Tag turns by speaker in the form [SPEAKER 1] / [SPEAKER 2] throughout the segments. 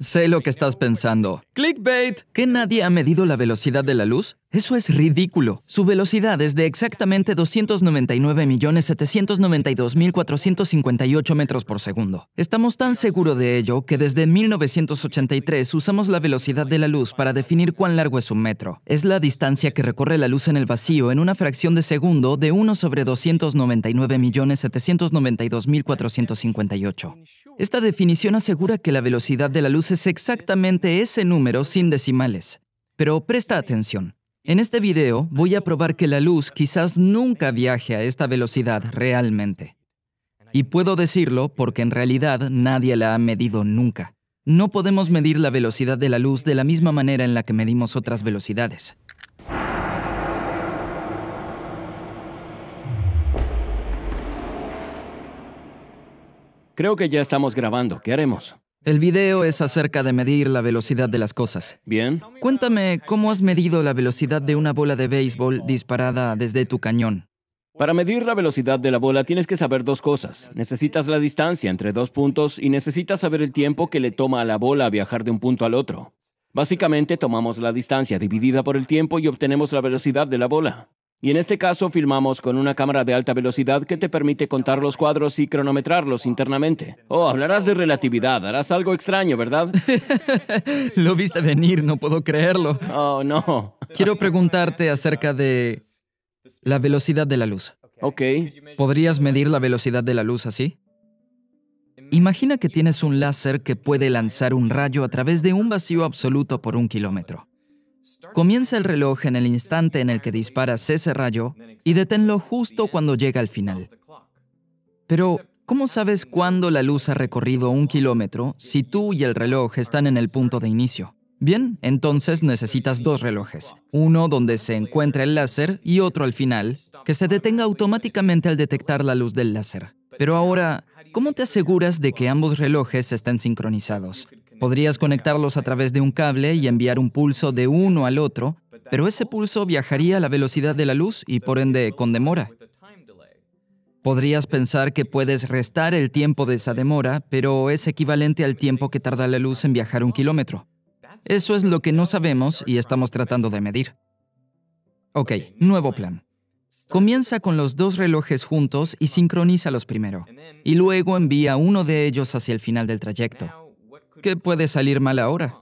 [SPEAKER 1] Sé lo que estás pensando. Clickbait. ¿Que nadie ha medido la velocidad de la luz? Eso es ridículo. Su velocidad es de exactamente 299.792.458 metros por segundo. Estamos tan seguros de ello que desde 1983 usamos la velocidad de la luz para definir cuán largo es un metro. Es la distancia que recorre la luz en el vacío en una fracción de segundo de 1 sobre 299.792.458. Esta definición asegura que la velocidad de la luz es exactamente ese número sin decimales. Pero presta atención. En este video voy a probar que la luz quizás nunca viaje a esta velocidad realmente. Y puedo decirlo porque en realidad nadie la ha medido nunca. No podemos medir la velocidad de la luz de la misma manera en la que medimos otras velocidades. Creo que ya estamos grabando. ¿Qué haremos? El video es acerca de medir la velocidad de las cosas. Bien. Cuéntame cómo has medido la velocidad de una bola de béisbol disparada desde tu cañón.
[SPEAKER 2] Para medir la velocidad de la bola tienes que saber dos cosas. Necesitas la distancia entre dos puntos y necesitas saber el tiempo que le toma a la bola viajar de un punto al otro. Básicamente tomamos la distancia dividida por el tiempo y obtenemos la velocidad de la bola. Y en este caso filmamos con una cámara de alta velocidad que te permite contar los cuadros y cronometrarlos internamente. Oh, hablarás de relatividad, harás algo extraño,
[SPEAKER 1] ¿verdad? Lo viste venir, no puedo creerlo. Oh, no. Quiero preguntarte acerca de la velocidad de la luz. Ok. ¿Podrías medir la velocidad de la luz así? Imagina que tienes un láser que puede lanzar un rayo a través de un vacío absoluto por un kilómetro. Comienza el reloj en el instante en el que disparas ese rayo y deténlo justo cuando llega al final. Pero, ¿cómo sabes cuándo la luz ha recorrido un kilómetro si tú y el reloj están en el punto de inicio? Bien, entonces necesitas dos relojes, uno donde se encuentra el láser y otro al final, que se detenga automáticamente al detectar la luz del láser. Pero ahora, ¿cómo te aseguras de que ambos relojes estén sincronizados? Podrías conectarlos a través de un cable y enviar un pulso de uno al otro, pero ese pulso viajaría a la velocidad de la luz y por ende con demora. Podrías pensar que puedes restar el tiempo de esa demora, pero es equivalente al tiempo que tarda la luz en viajar un kilómetro. Eso es lo que no sabemos y estamos tratando de medir. Ok, nuevo plan. Comienza con los dos relojes juntos y sincronízalos primero, y luego envía uno de ellos hacia el final del trayecto. ¿qué puede salir mal ahora?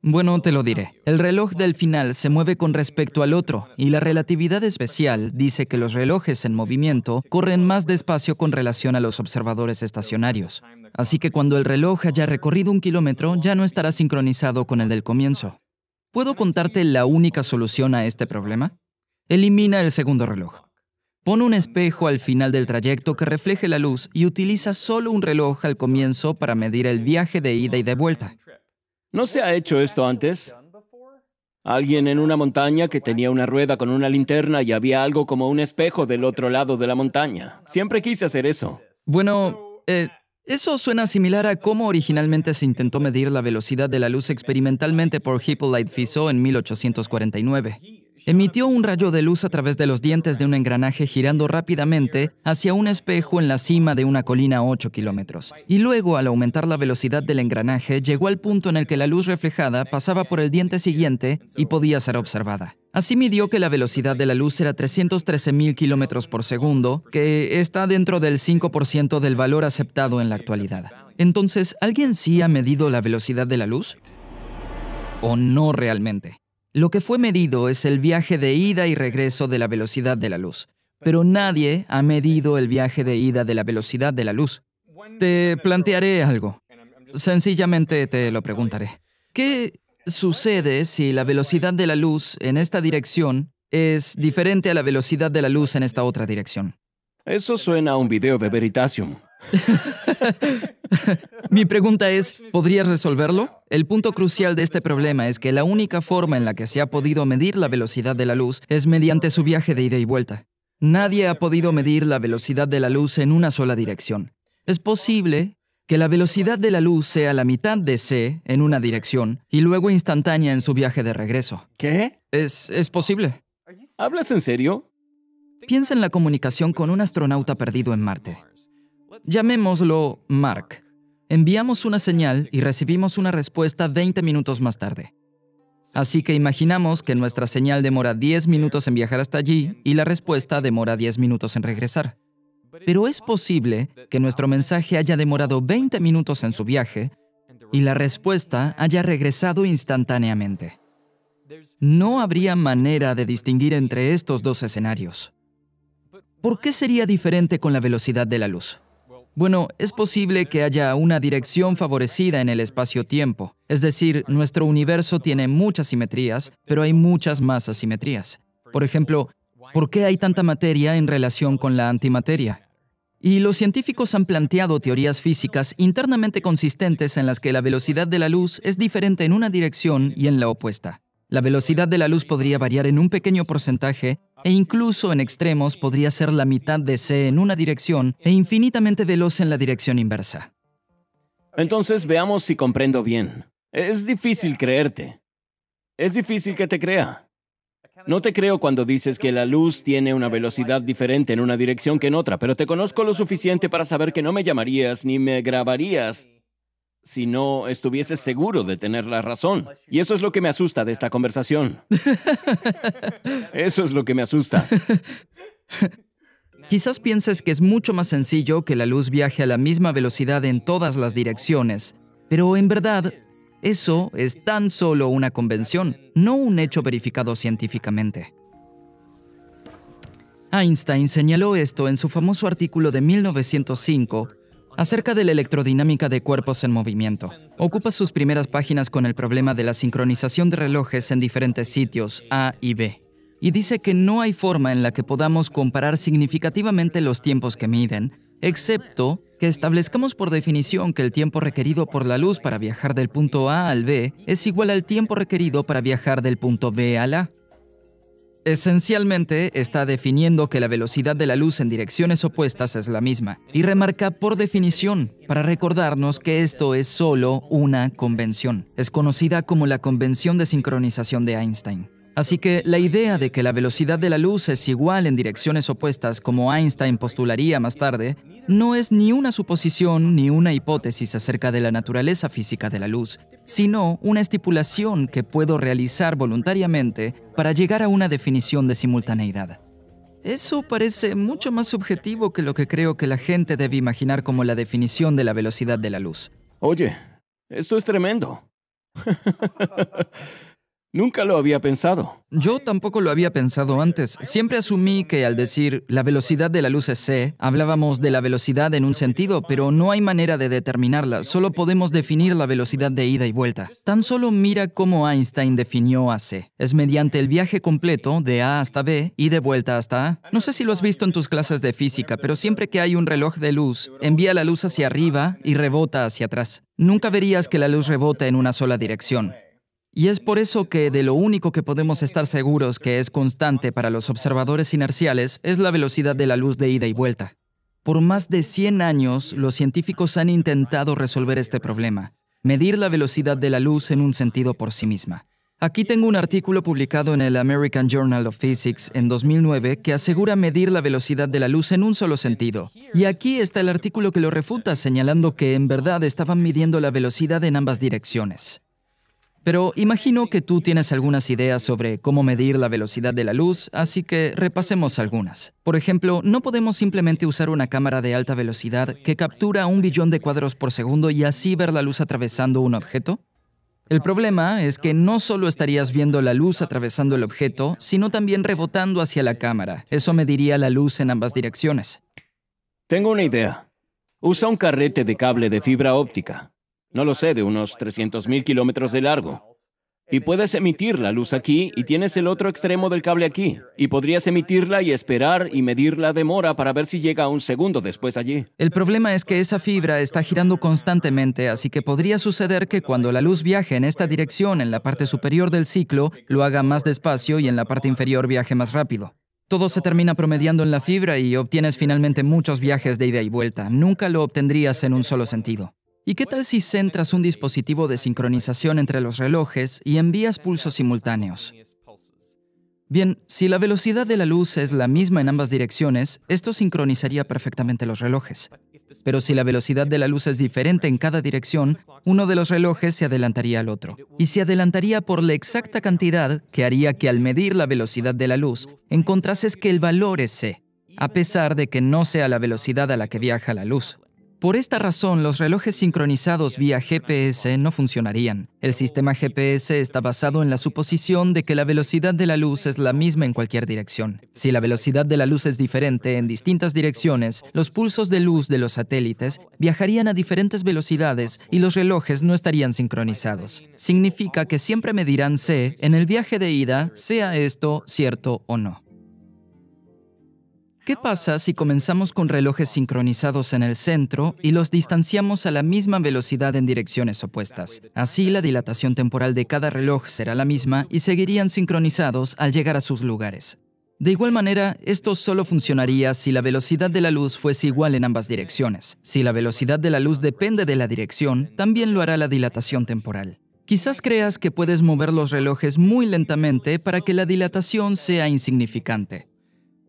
[SPEAKER 1] Bueno, te lo diré. El reloj del final se mueve con respecto al otro, y la relatividad especial dice que los relojes en movimiento corren más despacio con relación a los observadores estacionarios. Así que cuando el reloj haya recorrido un kilómetro, ya no estará sincronizado con el del comienzo. ¿Puedo contarte la única solución a este problema? Elimina el segundo reloj. Pon un espejo al final del trayecto que refleje la luz y utiliza solo un reloj al comienzo para medir el viaje de ida y de vuelta.
[SPEAKER 2] ¿No se ha hecho esto antes? Alguien en una montaña que tenía una rueda con una linterna y había algo como un espejo del otro lado de la montaña. Siempre
[SPEAKER 1] quise hacer eso. Bueno, eh, eso suena similar a cómo originalmente se intentó medir la velocidad de la luz experimentalmente por Hippolyte Fizeau en 1849. Emitió un rayo de luz a través de los dientes de un engranaje girando rápidamente hacia un espejo en la cima de una colina a 8 kilómetros. Y luego, al aumentar la velocidad del engranaje, llegó al punto en el que la luz reflejada pasaba por el diente siguiente y podía ser observada. Así midió que la velocidad de la luz era 313.000 kilómetros por segundo, que está dentro del 5% del valor aceptado en la actualidad. Entonces, ¿alguien sí ha medido la velocidad de la luz? ¿O no realmente? Lo que fue medido es el viaje de ida y regreso de la velocidad de la luz, pero nadie ha medido el viaje de ida de la velocidad de la luz. Te plantearé algo. Sencillamente te lo preguntaré. ¿Qué sucede si la velocidad de la luz en esta dirección es diferente a la velocidad de la luz en esta otra dirección? Eso suena a un
[SPEAKER 2] video de Veritasium.
[SPEAKER 1] Mi pregunta es, ¿podrías resolverlo? El punto crucial de este problema es que la única forma en la que se ha podido medir la velocidad de la luz es mediante su viaje de ida y vuelta. Nadie ha podido medir la velocidad de la luz en una sola dirección. Es posible que la velocidad de la luz sea la mitad de c en una dirección y luego instantánea en su viaje de regreso. ¿Qué? Es, es posible. ¿Hablas en serio? Piensa en la comunicación con un astronauta perdido en Marte. Llamémoslo Mark. Enviamos una señal y recibimos una respuesta 20 minutos más tarde. Así que imaginamos que nuestra señal demora 10 minutos en viajar hasta allí y la respuesta demora 10 minutos en regresar. Pero es posible que nuestro mensaje haya demorado 20 minutos en su viaje y la respuesta haya regresado instantáneamente. No habría manera de distinguir entre estos dos escenarios. ¿Por qué sería diferente con la velocidad de la luz? Bueno, es posible que haya una dirección favorecida en el espacio-tiempo. Es decir, nuestro universo tiene muchas simetrías, pero hay muchas más asimetrías. Por ejemplo, ¿por qué hay tanta materia en relación con la antimateria? Y los científicos han planteado teorías físicas internamente consistentes en las que la velocidad de la luz es diferente en una dirección y en la opuesta. La velocidad de la luz podría variar en un pequeño porcentaje e incluso en extremos podría ser la mitad de c en una dirección e infinitamente veloz en la dirección inversa.
[SPEAKER 2] Entonces veamos si comprendo bien. Es difícil creerte. Es difícil que te crea. No te creo cuando dices que la luz tiene una velocidad diferente en una dirección que en otra, pero te conozco lo suficiente para saber que no me llamarías ni me grabarías si no estuviese seguro de tener la razón. Y eso es lo que me asusta de esta conversación.
[SPEAKER 1] Eso es lo que me asusta. Quizás pienses que es mucho más sencillo que la luz viaje a la misma velocidad en todas las direcciones, pero en verdad, eso es tan solo una convención, no un hecho verificado científicamente. Einstein señaló esto en su famoso artículo de 1905 acerca de la electrodinámica de cuerpos en movimiento. Ocupa sus primeras páginas con el problema de la sincronización de relojes en diferentes sitios, A y B, y dice que no hay forma en la que podamos comparar significativamente los tiempos que miden, excepto que establezcamos por definición que el tiempo requerido por la luz para viajar del punto A al B es igual al tiempo requerido para viajar del punto B al A. Esencialmente, está definiendo que la velocidad de la luz en direcciones opuestas es la misma, y remarca por definición, para recordarnos que esto es solo una convención. Es conocida como la convención de sincronización de Einstein. Así que la idea de que la velocidad de la luz es igual en direcciones opuestas, como Einstein postularía más tarde, no es ni una suposición ni una hipótesis acerca de la naturaleza física de la luz, sino una estipulación que puedo realizar voluntariamente para llegar a una definición de simultaneidad. Eso parece mucho más subjetivo que lo que creo que la gente debe imaginar como la definición de la velocidad de la luz. Oye,
[SPEAKER 2] esto es tremendo.
[SPEAKER 1] Nunca lo había pensado. Yo tampoco lo había pensado antes. Siempre asumí que al decir la velocidad de la luz es c, hablábamos de la velocidad en un sentido, pero no hay manera de determinarla, solo podemos definir la velocidad de ida y vuelta. Tan solo mira cómo Einstein definió a c. Es mediante el viaje completo de A hasta B y de vuelta hasta A. No sé si lo has visto en tus clases de física, pero siempre que hay un reloj de luz, envía la luz hacia arriba y rebota hacia atrás. Nunca verías que la luz rebota en una sola dirección. Y es por eso que de lo único que podemos estar seguros que es constante para los observadores inerciales es la velocidad de la luz de ida y vuelta. Por más de 100 años, los científicos han intentado resolver este problema, medir la velocidad de la luz en un sentido por sí misma. Aquí tengo un artículo publicado en el American Journal of Physics en 2009 que asegura medir la velocidad de la luz en un solo sentido. Y aquí está el artículo que lo refuta señalando que en verdad estaban midiendo la velocidad en ambas direcciones. Pero imagino que tú tienes algunas ideas sobre cómo medir la velocidad de la luz, así que repasemos algunas. Por ejemplo, no podemos simplemente usar una cámara de alta velocidad que captura un billón de cuadros por segundo y así ver la luz atravesando un objeto. El problema es que no solo estarías viendo la luz atravesando el objeto, sino también rebotando hacia la cámara. Eso mediría la luz en ambas direcciones. Tengo
[SPEAKER 2] una idea. Usa un carrete de cable de fibra óptica no lo sé, de unos 300.000 kilómetros de largo. Y puedes emitir la luz aquí y tienes el otro extremo del cable aquí. Y podrías emitirla y esperar y medir la demora para ver si llega un segundo después
[SPEAKER 1] allí. El problema es que esa fibra está girando constantemente, así que podría suceder que cuando la luz viaje en esta dirección, en la parte superior del ciclo, lo haga más despacio y en la parte inferior viaje más rápido. Todo se termina promediando en la fibra y obtienes finalmente muchos viajes de ida y vuelta. Nunca lo obtendrías en un solo sentido. ¿Y qué tal si centras un dispositivo de sincronización entre los relojes y envías pulsos simultáneos? Bien, si la velocidad de la luz es la misma en ambas direcciones, esto sincronizaría perfectamente los relojes. Pero si la velocidad de la luz es diferente en cada dirección, uno de los relojes se adelantaría al otro. Y se adelantaría por la exacta cantidad que haría que al medir la velocidad de la luz, encontrases que el valor es C, a pesar de que no sea la velocidad a la que viaja la luz. Por esta razón, los relojes sincronizados vía GPS no funcionarían. El sistema GPS está basado en la suposición de que la velocidad de la luz es la misma en cualquier dirección. Si la velocidad de la luz es diferente en distintas direcciones, los pulsos de luz de los satélites viajarían a diferentes velocidades y los relojes no estarían sincronizados. Significa que siempre medirán C en el viaje de ida, sea esto cierto o no. ¿Qué pasa si comenzamos con relojes sincronizados en el centro y los distanciamos a la misma velocidad en direcciones opuestas? Así la dilatación temporal de cada reloj será la misma y seguirían sincronizados al llegar a sus lugares. De igual manera, esto solo funcionaría si la velocidad de la luz fuese igual en ambas direcciones. Si la velocidad de la luz depende de la dirección, también lo hará la dilatación temporal. Quizás creas que puedes mover los relojes muy lentamente para que la dilatación sea insignificante.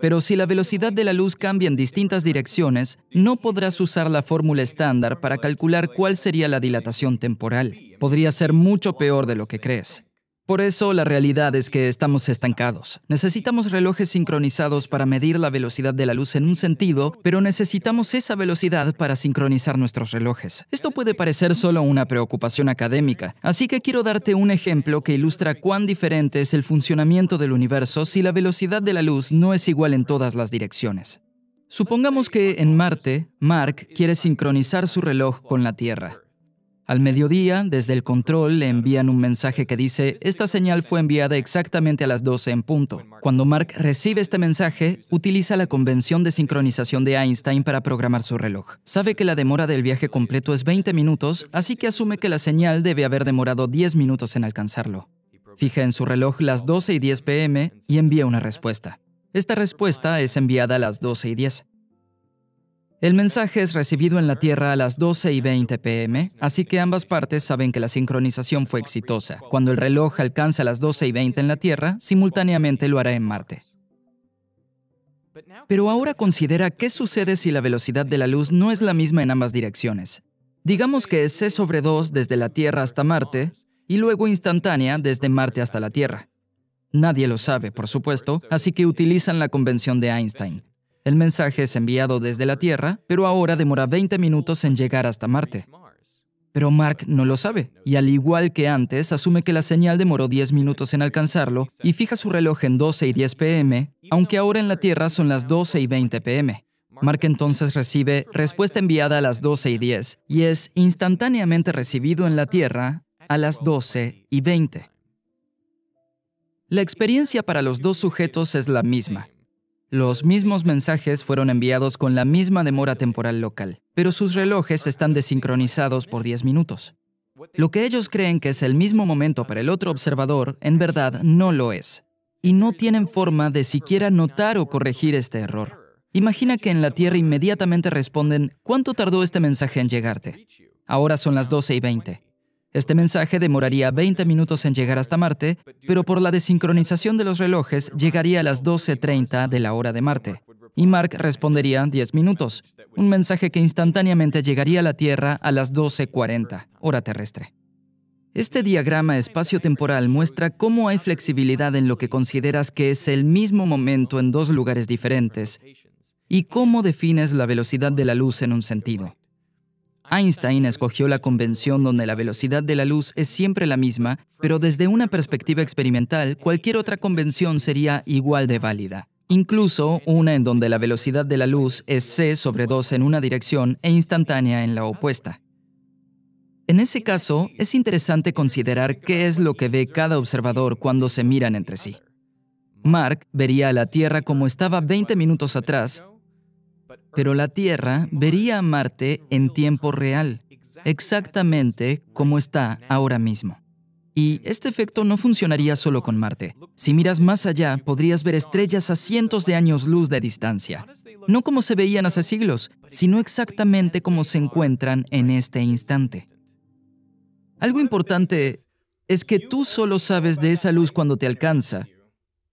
[SPEAKER 1] Pero si la velocidad de la luz cambia en distintas direcciones, no podrás usar la fórmula estándar para calcular cuál sería la dilatación temporal. Podría ser mucho peor de lo que crees. Por eso la realidad es que estamos estancados. Necesitamos relojes sincronizados para medir la velocidad de la luz en un sentido, pero necesitamos esa velocidad para sincronizar nuestros relojes. Esto puede parecer solo una preocupación académica, así que quiero darte un ejemplo que ilustra cuán diferente es el funcionamiento del universo si la velocidad de la luz no es igual en todas las direcciones. Supongamos que en Marte, Mark quiere sincronizar su reloj con la Tierra. Al mediodía, desde el control, le envían un mensaje que dice, esta señal fue enviada exactamente a las 12 en punto. Cuando Mark recibe este mensaje, utiliza la convención de sincronización de Einstein para programar su reloj. Sabe que la demora del viaje completo es 20 minutos, así que asume que la señal debe haber demorado 10 minutos en alcanzarlo. Fija en su reloj las 12 y 10 pm y envía una respuesta. Esta respuesta es enviada a las 12 y 10. El mensaje es recibido en la Tierra a las 12 y 20 pm, así que ambas partes saben que la sincronización fue exitosa. Cuando el reloj alcanza las 12 y 20 en la Tierra, simultáneamente lo hará en Marte. Pero ahora considera qué sucede si la velocidad de la luz no es la misma en ambas direcciones. Digamos que es C sobre 2 desde la Tierra hasta Marte y luego instantánea desde Marte hasta la Tierra. Nadie lo sabe, por supuesto, así que utilizan la convención de Einstein. El mensaje es enviado desde la Tierra, pero ahora demora 20 minutos en llegar hasta Marte. Pero Mark no lo sabe, y al igual que antes, asume que la señal demoró 10 minutos en alcanzarlo y fija su reloj en 12 y 10 pm, aunque ahora en la Tierra son las 12 y 20 pm. Mark entonces recibe respuesta enviada a las 12 y 10 y es instantáneamente recibido en la Tierra a las 12 y 20. La experiencia para los dos sujetos es la misma. Los mismos mensajes fueron enviados con la misma demora temporal local, pero sus relojes están desincronizados por 10 minutos. Lo que ellos creen que es el mismo momento para el otro observador, en verdad no lo es, y no tienen forma de siquiera notar o corregir este error. Imagina que en la Tierra inmediatamente responden, ¿cuánto tardó este mensaje en llegarte? Ahora son las 12 y 20. Este mensaje demoraría 20 minutos en llegar hasta Marte, pero por la desincronización de los relojes llegaría a las 12.30 de la hora de Marte. Y Mark respondería 10 minutos, un mensaje que instantáneamente llegaría a la Tierra a las 12.40, hora terrestre. Este diagrama espacio-temporal muestra cómo hay flexibilidad en lo que consideras que es el mismo momento en dos lugares diferentes y cómo defines la velocidad de la luz en un sentido. Einstein escogió la convención donde la velocidad de la luz es siempre la misma, pero desde una perspectiva experimental, cualquier otra convención sería igual de válida. Incluso una en donde la velocidad de la luz es c sobre 2 en una dirección e instantánea en la opuesta. En ese caso, es interesante considerar qué es lo que ve cada observador cuando se miran entre sí. Mark vería a la Tierra como estaba 20 minutos atrás pero la Tierra vería a Marte en tiempo real, exactamente como está ahora mismo. Y este efecto no funcionaría solo con Marte. Si miras más allá, podrías ver estrellas a cientos de años luz de distancia. No como se veían hace siglos, sino exactamente como se encuentran en este instante. Algo importante es que tú solo sabes de esa luz cuando te alcanza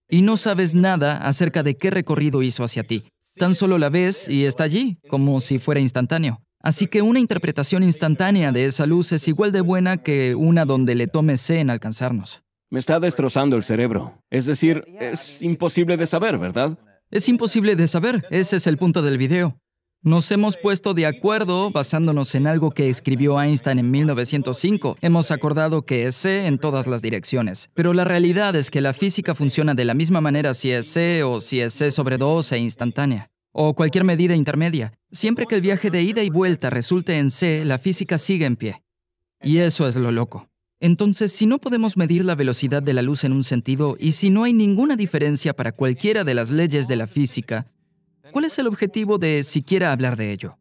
[SPEAKER 1] y no sabes nada acerca de qué recorrido hizo hacia ti. Tan solo la ves y está allí, como si fuera instantáneo. Así que una interpretación instantánea de esa luz es igual de buena que una donde le tome C en alcanzarnos.
[SPEAKER 2] Me está destrozando el cerebro. Es decir, es
[SPEAKER 1] imposible de saber, ¿verdad? Es imposible de saber, ese es el punto del video. Nos hemos puesto de acuerdo basándonos en algo que escribió Einstein en 1905. Hemos acordado que es C en todas las direcciones. Pero la realidad es que la física funciona de la misma manera si es C o si es C sobre 2 e instantánea. O cualquier medida intermedia. Siempre que el viaje de ida y vuelta resulte en C, la física sigue en pie. Y eso es lo loco. Entonces, si no podemos medir la velocidad de la luz en un sentido y si no hay ninguna diferencia para cualquiera de las leyes de la física, ¿Cuál es el objetivo de siquiera hablar de ello?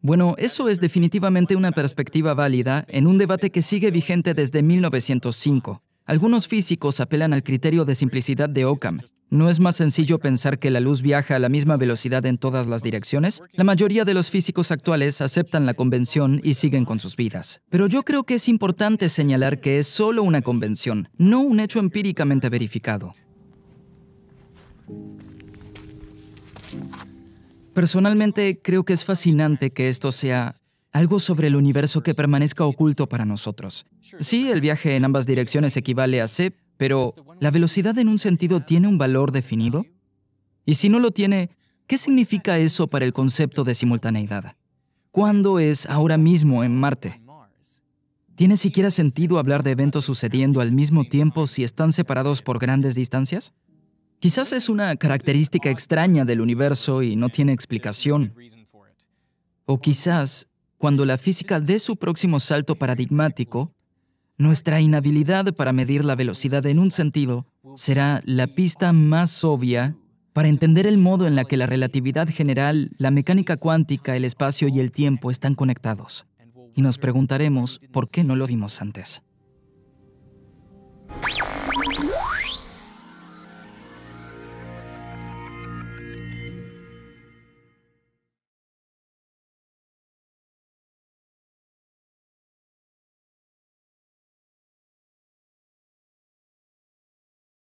[SPEAKER 1] Bueno, eso es definitivamente una perspectiva válida en un debate que sigue vigente desde 1905. Algunos físicos apelan al criterio de simplicidad de Occam. ¿No es más sencillo pensar que la luz viaja a la misma velocidad en todas las direcciones? La mayoría de los físicos actuales aceptan la convención y siguen con sus vidas. Pero yo creo que es importante señalar que es solo una convención, no un hecho empíricamente verificado. Personalmente creo que es fascinante que esto sea algo sobre el universo que permanezca oculto para nosotros. Sí, el viaje en ambas direcciones equivale a c, pero ¿la velocidad en un sentido tiene un valor definido? Y si no lo tiene, ¿qué significa eso para el concepto de simultaneidad? ¿Cuándo es ahora mismo en Marte? ¿Tiene siquiera sentido hablar de eventos sucediendo al mismo tiempo si están separados por grandes distancias? Quizás es una característica extraña del universo y no tiene explicación. O quizás, cuando la física dé su próximo salto paradigmático, nuestra inhabilidad para medir la velocidad en un sentido será la pista más obvia para entender el modo en la que la relatividad general, la mecánica cuántica, el espacio y el tiempo están conectados. Y nos preguntaremos por qué no lo vimos antes.